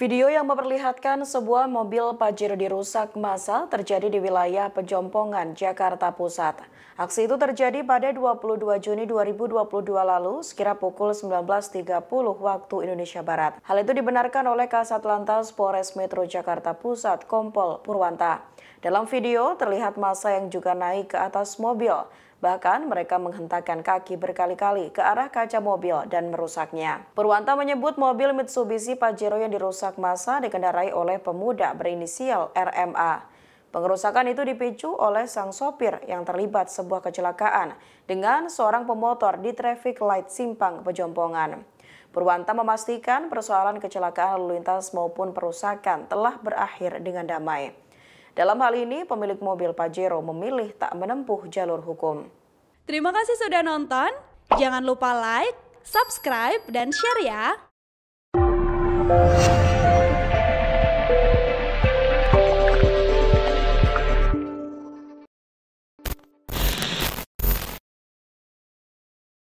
Video yang memperlihatkan sebuah mobil Pajero dirusak masa terjadi di wilayah Pejompongan, Jakarta Pusat. Aksi itu terjadi pada 22 Juni 2022 lalu, sekira pukul 19.30 waktu Indonesia Barat. Hal itu dibenarkan oleh Kasat Lantas Polres Metro Jakarta Pusat, Kompol Purwanta. Dalam video, terlihat masa yang juga naik ke atas mobil. Bahkan mereka menghentakkan kaki berkali-kali ke arah kaca mobil dan merusaknya. Purwanta menyebut mobil Mitsubishi Pajero yang dirusak masa dikendarai oleh pemuda berinisial RMA. Pengerusakan itu dipicu oleh sang sopir yang terlibat sebuah kecelakaan dengan seorang pemotor di traffic light Simpang Pejompongan. Purwanta memastikan persoalan kecelakaan lalu lintas maupun perusakan telah berakhir dengan damai. Dalam hal ini, pemilik mobil Pajero memilih tak menempuh jalur hukum. Terima kasih sudah nonton. Jangan lupa like, subscribe, dan share ya.